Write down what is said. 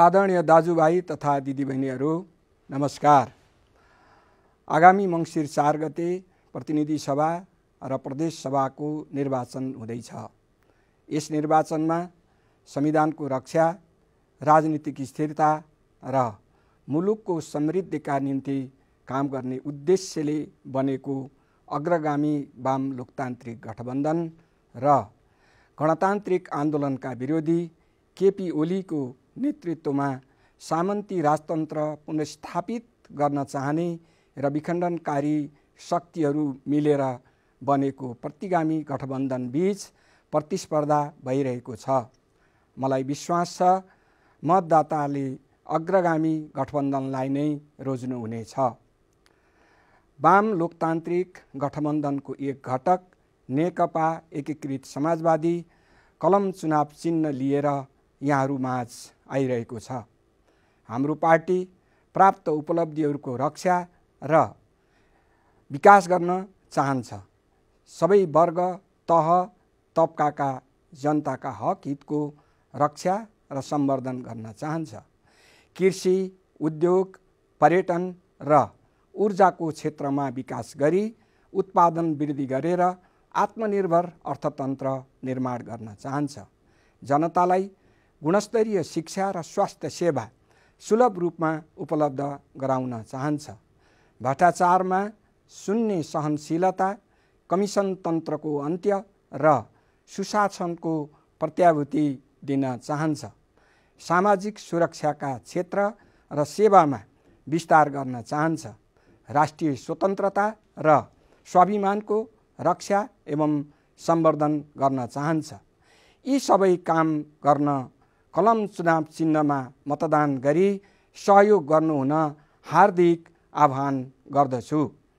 आदरणीय दाजुभाइ तथा दिदीबहिनीहरू नमस्कार आगामी मङ्सिर चार गते प्रतिनिधि सभा र प्रदेश सभाको निर्वाचन हुँदैछ यस निर्वाचनमा संविधानको रक्षा राजनीतिक स्थिरता र मुलुकको समृद्धिका निम्ति काम गर्ने उद्देश्यले बनेको अग्रगामी वाम लोकतान्त्रिक गठबन्धन र गणतान्त्रिक आन्दोलनका विरोधी केपी ओलीको नेतृत्वमा सामन्ती राजतन्त्र पुनस्थापित गर्न चाहने र विखण्डनकारी शक्तिहरू मिलेर बनेको प्रतिगामी गठबन्धन बीच प्रतिस्पर्धा भइरहेको छ मलाई विश्वास छ मतदाताले अग्रगामी गठबन्धनलाई नै रोज्नुहुनेछ वाम लोकतान्त्रिक गठबन्धनको एक घटक नेकपा एकीकृत समाजवादी कलम चुनाव चिन्ह लिएर यहाँहरू माझ आइरहेको छ हाम्रो पार्टी प्राप्त उपलब्धिहरूको रक्षा र विकास गर्न चाहन्छ सबै वर्ग तह तबकाका जनताका हक हितको रक्षा र सम्वर्धन गर्न चाहन्छ कृषि उद्योग पर्यटन र ऊर्जाको क्षेत्रमा विकास गरी उत्पादन वृद्धि गरेर आत्मनिर्भर अर्थतन्त्र निर्माण गर्न चाहन्छ जनतालाई गुणस्तरीय शिक्षा र स्वास्थ्य सेवा सुलभ रूपमा उपलब्ध गराउन चाहन्छ भ्रष्टाचारमा शून्य सहनशीलता कमिसन तन्त्रको अन्त्य र सुशासनको प्रत्याभूति दिन चाहन्छ सामाजिक सुरक्षाका क्षेत्र र सेवामा विस्तार गर्न चाहन्छ राष्ट्रिय स्वतन्त्रता र स्वाभिमानको रक्षा एवं सम्वर्धन गर्न चाहन्छ यी सबै काम गर्न कलम चुनाव चिन्हमा मतदान गरी सहयोग गर्नुहुन हार्दिक आह्वान गर्दछु